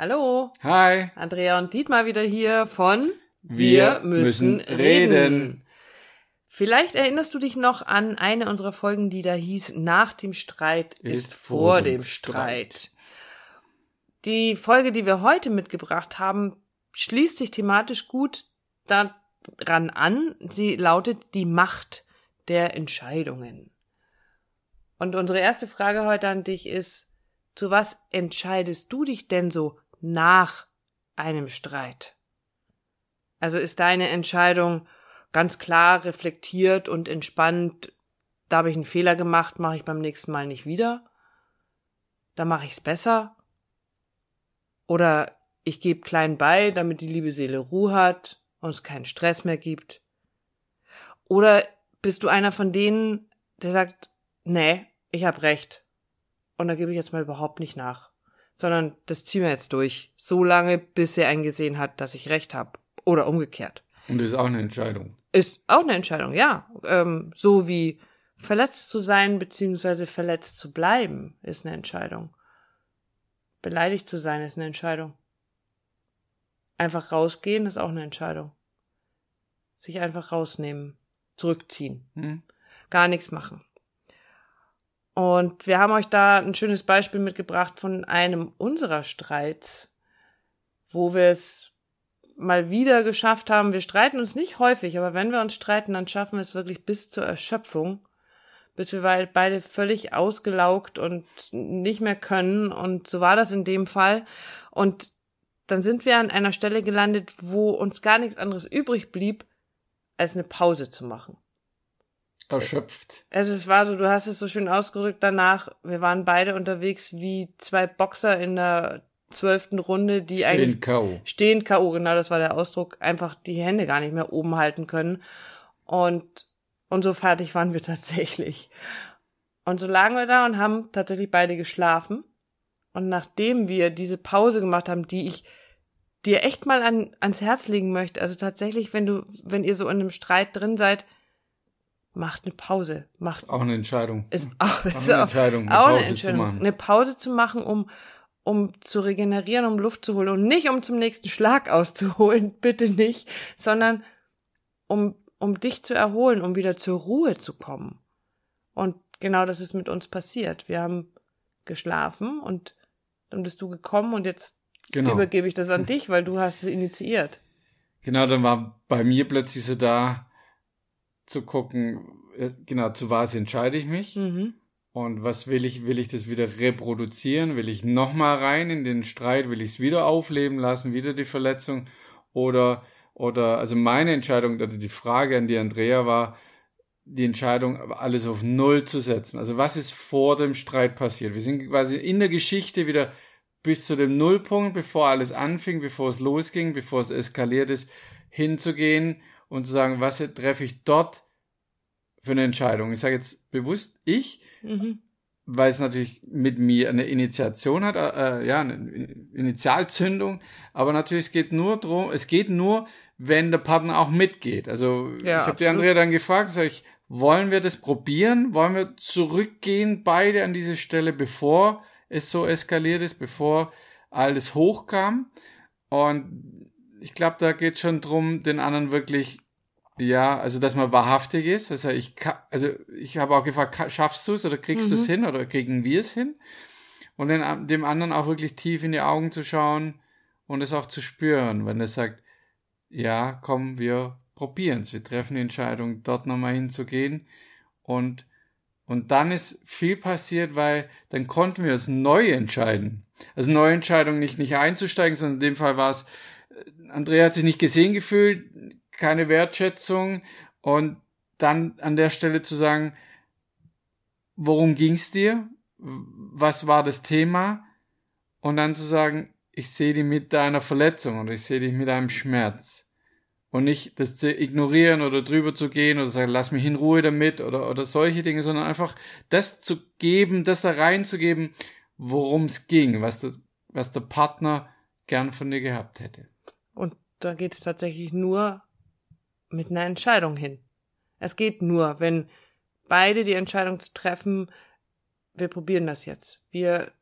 Hallo. Hi. Andrea und Dietmar wieder hier von Wir, Wir müssen, müssen reden. reden. Vielleicht erinnerst du dich noch an eine unserer Folgen, die da hieß, nach dem Streit ist, ist vor dem Streit. Streit. Die Folge, die wir heute mitgebracht haben, schließt sich thematisch gut daran an. Sie lautet die Macht der Entscheidungen. Und unsere erste Frage heute an dich ist, zu was entscheidest du dich denn so nach einem Streit. Also ist deine Entscheidung ganz klar reflektiert und entspannt, da habe ich einen Fehler gemacht, mache ich beim nächsten Mal nicht wieder, da mache ich es besser oder ich gebe klein bei, damit die liebe Seele Ruhe hat und es keinen Stress mehr gibt. Oder bist du einer von denen, der sagt, nee, ich habe recht und da gebe ich jetzt mal überhaupt nicht nach sondern das ziehen wir jetzt durch. So lange, bis er eingesehen hat, dass ich recht habe. Oder umgekehrt. Und ist auch eine Entscheidung. Ist auch eine Entscheidung, ja. Ähm, so wie verletzt zu sein, beziehungsweise verletzt zu bleiben, ist eine Entscheidung. Beleidigt zu sein, ist eine Entscheidung. Einfach rausgehen, ist auch eine Entscheidung. Sich einfach rausnehmen, zurückziehen, hm. gar nichts machen. Und wir haben euch da ein schönes Beispiel mitgebracht von einem unserer Streits, wo wir es mal wieder geschafft haben. Wir streiten uns nicht häufig, aber wenn wir uns streiten, dann schaffen wir es wirklich bis zur Erschöpfung, bis wir beide völlig ausgelaugt und nicht mehr können. Und so war das in dem Fall. Und dann sind wir an einer Stelle gelandet, wo uns gar nichts anderes übrig blieb, als eine Pause zu machen erschöpft. Also es war so, du hast es so schön ausgedrückt danach, wir waren beide unterwegs wie zwei Boxer in der zwölften Runde, die stehen eigentlich K.O. stehen K.O., genau, das war der Ausdruck, einfach die Hände gar nicht mehr oben halten können. Und, und so fertig waren wir tatsächlich. Und so lagen wir da und haben tatsächlich beide geschlafen. Und nachdem wir diese Pause gemacht haben, die ich dir echt mal an, ans Herz legen möchte, also tatsächlich, wenn du, wenn ihr so in einem Streit drin seid, macht eine Pause. Macht auch eine Entscheidung. Ist auch, ist auch eine Entscheidung, eine, auch Pause eine Entscheidung, zu machen. Eine Pause zu machen, um, um zu regenerieren, um Luft zu holen und nicht um zum nächsten Schlag auszuholen, bitte nicht, sondern um, um dich zu erholen, um wieder zur Ruhe zu kommen. Und genau das ist mit uns passiert. Wir haben geschlafen und dann bist du gekommen und jetzt genau. übergebe ich das an dich, weil du hast es initiiert. Genau, dann war bei mir plötzlich so da, zu gucken, äh, genau, zu was entscheide ich mich mhm. und was will ich, will ich das wieder reproduzieren, will ich nochmal rein in den Streit, will ich es wieder aufleben lassen, wieder die Verletzung oder, oder, also meine Entscheidung oder die Frage an die Andrea war, die Entscheidung, alles auf Null zu setzen. Also was ist vor dem Streit passiert? Wir sind quasi in der Geschichte wieder bis zu dem Nullpunkt, bevor alles anfing, bevor es losging, bevor es eskaliert ist, hinzugehen und zu sagen, was treffe ich dort für eine Entscheidung? Ich sage jetzt bewusst ich, mhm. weil es natürlich mit mir eine Initiation hat, äh, äh ja, eine Initialzündung, aber natürlich es geht nur drum, es geht nur, wenn der Partner auch mitgeht. Also ja, ich habe die Andrea dann gefragt, sage ich, wollen wir das probieren? Wollen wir zurückgehen beide an diese Stelle, bevor es so eskaliert ist, bevor alles hochkam? Und ich glaube, da geht es schon darum, den anderen wirklich, ja, also dass man wahrhaftig ist. Also ich, also ich habe auch gefragt, schaffst du es oder kriegst mhm. du es hin oder kriegen wir es hin? Und den, dem anderen auch wirklich tief in die Augen zu schauen und es auch zu spüren, wenn er sagt, ja, komm, wir probieren es, wir treffen die Entscheidung, dort nochmal hinzugehen und und dann ist viel passiert, weil dann konnten wir es neu entscheiden. Also neue Entscheidung nicht, nicht einzusteigen, sondern in dem Fall war es, Andrea hat sich nicht gesehen gefühlt, keine Wertschätzung und dann an der Stelle zu sagen, worum ging's dir? Was war das Thema? Und dann zu sagen, ich sehe dich mit deiner Verletzung oder ich sehe dich mit einem Schmerz. Und nicht das zu ignorieren oder drüber zu gehen oder sagen, lass mich in Ruhe damit oder, oder solche Dinge, sondern einfach das zu geben, das da reinzugeben, worum es ging, was der, was der Partner gern von dir gehabt hätte. Und da geht es tatsächlich nur mit einer Entscheidung hin. Es geht nur, wenn beide die Entscheidung zu treffen, wir probieren das jetzt. Wir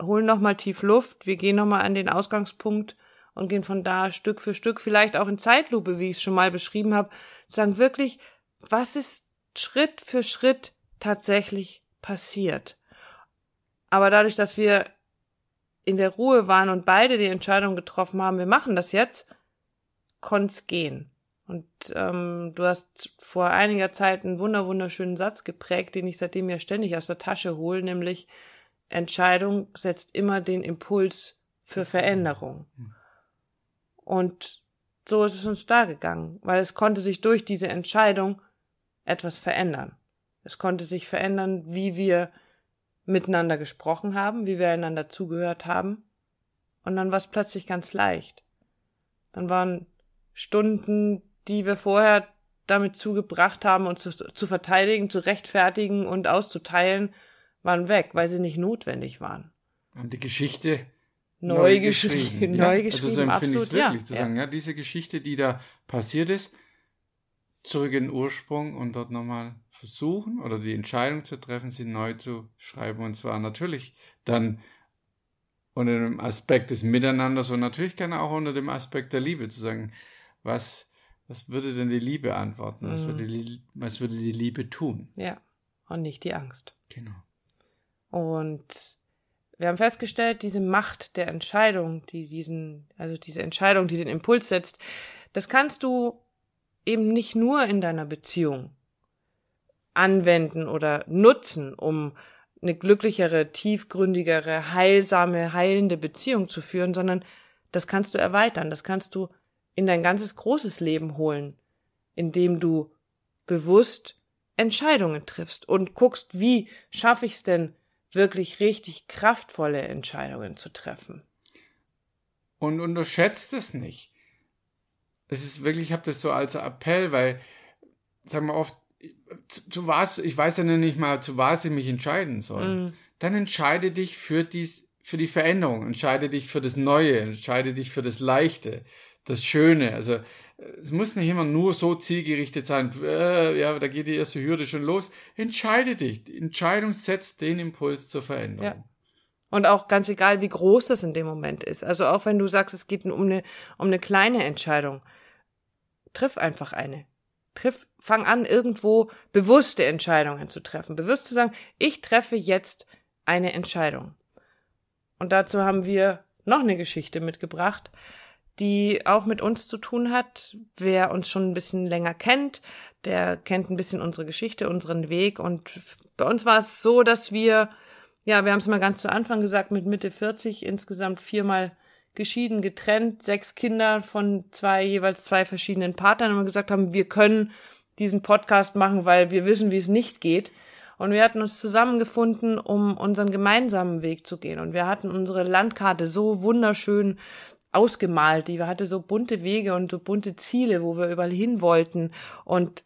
holen nochmal tief Luft, wir gehen nochmal an den Ausgangspunkt und gehen von da Stück für Stück, vielleicht auch in Zeitlupe, wie ich es schon mal beschrieben habe, sagen wirklich, was ist Schritt für Schritt tatsächlich passiert. Aber dadurch, dass wir in der Ruhe waren und beide die Entscheidung getroffen haben, wir machen das jetzt, konnte es gehen. Und ähm, du hast vor einiger Zeit einen wunder wunderschönen Satz geprägt, den ich seitdem ja ständig aus der Tasche hole, nämlich Entscheidung setzt immer den Impuls für mhm. Veränderung. Mhm. Und so ist es uns da gegangen, weil es konnte sich durch diese Entscheidung etwas verändern. Es konnte sich verändern, wie wir miteinander gesprochen haben, wie wir einander zugehört haben. Und dann war es plötzlich ganz leicht. Dann waren Stunden, die wir vorher damit zugebracht haben, uns zu, zu verteidigen, zu rechtfertigen und auszuteilen, waren weg, weil sie nicht notwendig waren. Und die Geschichte neu, neu geschrieben. geschrieben. Ja, neu geschrieben. Also so empfinde ich es wirklich ja, zu sagen, ja. ja, diese Geschichte, die da passiert ist, zurück in den Ursprung und dort nochmal versuchen oder die Entscheidung zu treffen, sie neu zu schreiben. Und zwar natürlich dann unter dem Aspekt des Miteinanders und natürlich gerne auch unter dem Aspekt der Liebe zu sagen, was, was würde denn die Liebe antworten? Was, mhm. würde die, was würde die Liebe tun? Ja, und nicht die Angst. Genau. Und wir haben festgestellt, diese Macht der Entscheidung, die diesen, also diese Entscheidung, die den Impuls setzt, das kannst du eben nicht nur in deiner Beziehung anwenden oder nutzen, um eine glücklichere, tiefgründigere, heilsame, heilende Beziehung zu führen, sondern das kannst du erweitern, das kannst du in dein ganzes großes Leben holen, indem du bewusst Entscheidungen triffst und guckst, wie schaffe ich es denn, wirklich richtig kraftvolle Entscheidungen zu treffen. Und unterschätzt es nicht. Es ist wirklich, ich habe das so als Appell, weil, sagen wir oft, zu, zu, was, ich weiß ja nicht mal, zu was ich mich entscheiden soll, mhm. dann entscheide dich für dies, für die Veränderung, entscheide dich für das Neue, entscheide dich für das Leichte, das Schöne. Also äh, es muss nicht immer nur so zielgerichtet sein, äh, ja, da geht die erste Hürde schon los. Entscheide dich. Die Entscheidung setzt den Impuls zur Veränderung. Ja. Und auch ganz egal, wie groß das in dem Moment ist. Also auch wenn du sagst, es geht um eine, um eine kleine Entscheidung, triff einfach eine. Triff, fang an, irgendwo bewusste Entscheidungen zu treffen. Bewusst zu sagen, ich treffe jetzt eine Entscheidung. Und dazu haben wir noch eine Geschichte mitgebracht, die auch mit uns zu tun hat. Wer uns schon ein bisschen länger kennt, der kennt ein bisschen unsere Geschichte, unseren Weg. Und bei uns war es so, dass wir, ja, wir haben es mal ganz zu Anfang gesagt, mit Mitte 40 insgesamt viermal geschieden, getrennt, sechs Kinder von zwei, jeweils zwei verschiedenen Partnern und gesagt haben, wir können diesen Podcast machen, weil wir wissen, wie es nicht geht. Und wir hatten uns zusammengefunden, um unseren gemeinsamen Weg zu gehen. Und wir hatten unsere Landkarte so wunderschön ausgemalt. Die hatte so bunte Wege und so bunte Ziele, wo wir überall hin wollten. Und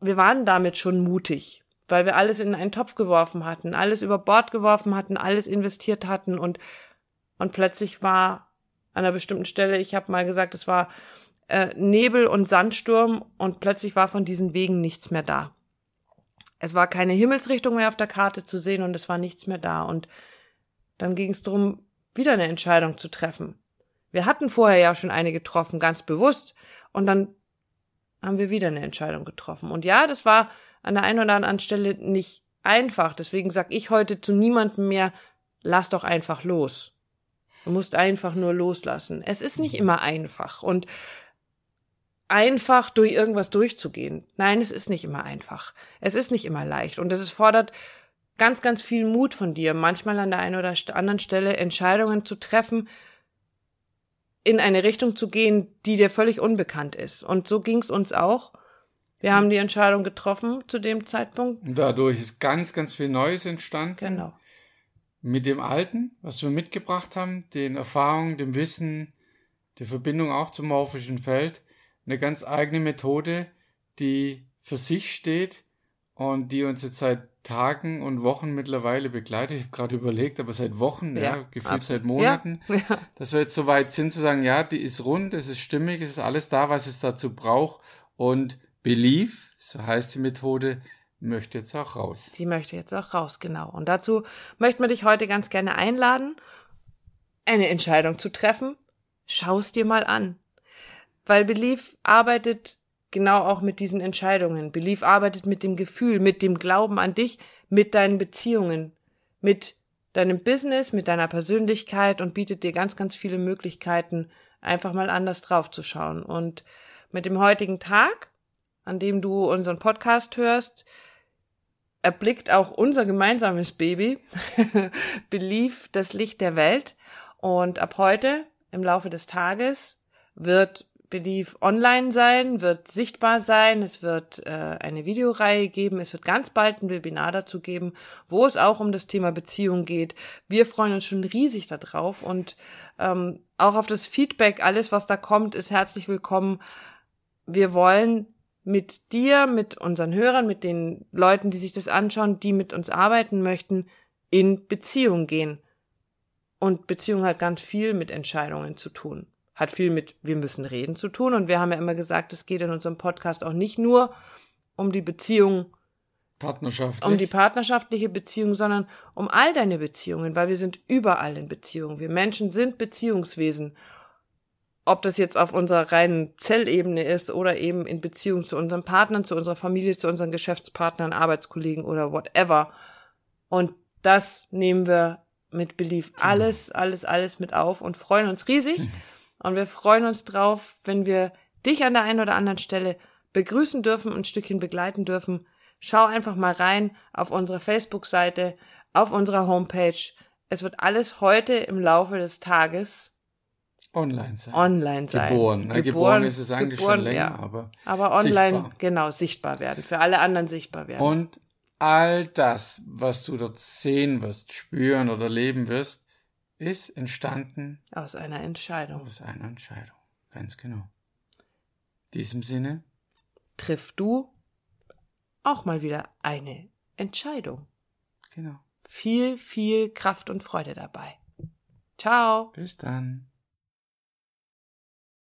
wir waren damit schon mutig, weil wir alles in einen Topf geworfen hatten, alles über Bord geworfen hatten, alles investiert hatten und und plötzlich war an einer bestimmten Stelle, ich habe mal gesagt, es war äh, Nebel und Sandsturm und plötzlich war von diesen Wegen nichts mehr da. Es war keine Himmelsrichtung mehr auf der Karte zu sehen und es war nichts mehr da. Und dann ging es darum, wieder eine Entscheidung zu treffen. Wir hatten vorher ja schon eine getroffen, ganz bewusst. Und dann haben wir wieder eine Entscheidung getroffen. Und ja, das war an der einen oder anderen Stelle nicht einfach. Deswegen sage ich heute zu niemandem mehr, lass doch einfach los. Du musst einfach nur loslassen. Es ist nicht immer einfach und einfach durch irgendwas durchzugehen. Nein, es ist nicht immer einfach. Es ist nicht immer leicht und es fordert ganz, ganz viel Mut von dir, manchmal an der einen oder anderen Stelle Entscheidungen zu treffen, in eine Richtung zu gehen, die dir völlig unbekannt ist. Und so ging es uns auch. Wir haben die Entscheidung getroffen zu dem Zeitpunkt. dadurch ist ganz, ganz viel Neues entstanden. Genau mit dem Alten, was wir mitgebracht haben, den Erfahrungen, dem Wissen, der Verbindung auch zum morphischen Feld, eine ganz eigene Methode, die für sich steht und die uns jetzt seit Tagen und Wochen mittlerweile begleitet. Ich habe gerade überlegt, aber seit Wochen, ja, ja gefühlt seit Monaten, ja, ja. dass wir jetzt so weit sind zu sagen, ja, die ist rund, es ist stimmig, es ist alles da, was es dazu braucht. Und Belief, so heißt die Methode, möchte jetzt auch raus. Sie möchte jetzt auch raus, genau. Und dazu möchten wir dich heute ganz gerne einladen, eine Entscheidung zu treffen. Schau es dir mal an. Weil Belief arbeitet genau auch mit diesen Entscheidungen. Belief arbeitet mit dem Gefühl, mit dem Glauben an dich, mit deinen Beziehungen, mit deinem Business, mit deiner Persönlichkeit und bietet dir ganz, ganz viele Möglichkeiten, einfach mal anders draufzuschauen. Und mit dem heutigen Tag, an dem du unseren Podcast hörst, erblickt auch unser gemeinsames Baby, Belief, das Licht der Welt. Und ab heute, im Laufe des Tages, wird Belief online sein, wird sichtbar sein, es wird äh, eine Videoreihe geben, es wird ganz bald ein Webinar dazu geben, wo es auch um das Thema Beziehung geht. Wir freuen uns schon riesig darauf und ähm, auch auf das Feedback, alles, was da kommt, ist herzlich willkommen. Wir wollen mit dir, mit unseren Hörern, mit den Leuten, die sich das anschauen, die mit uns arbeiten möchten, in Beziehung gehen. Und Beziehung hat ganz viel mit Entscheidungen zu tun. Hat viel mit wir müssen reden zu tun. Und wir haben ja immer gesagt, es geht in unserem Podcast auch nicht nur um die Beziehung Partnerschaftlich. Um die partnerschaftliche Beziehung, sondern um all deine Beziehungen, weil wir sind überall in Beziehung. Wir Menschen sind Beziehungswesen ob das jetzt auf unserer reinen Zellebene ist oder eben in Beziehung zu unseren Partnern, zu unserer Familie, zu unseren Geschäftspartnern, Arbeitskollegen oder whatever. Und das nehmen wir mit Belief genau. alles, alles, alles mit auf und freuen uns riesig. Und wir freuen uns drauf, wenn wir dich an der einen oder anderen Stelle begrüßen dürfen und ein Stückchen begleiten dürfen. Schau einfach mal rein auf unsere Facebook-Seite, auf unserer Homepage. Es wird alles heute im Laufe des Tages Online sein. Online sein. Geboren. Geboren, geboren ist es eigentlich geboren, schon länger, ja. aber. Aber online, sichtbar. genau, sichtbar werden. Für alle anderen sichtbar werden. Und all das, was du dort sehen wirst, spüren oder leben wirst, ist entstanden. Aus einer Entscheidung. Aus einer Entscheidung. Ganz genau. In diesem Sinne. Triff du auch mal wieder eine Entscheidung. Genau. Viel, viel Kraft und Freude dabei. Ciao. Bis dann.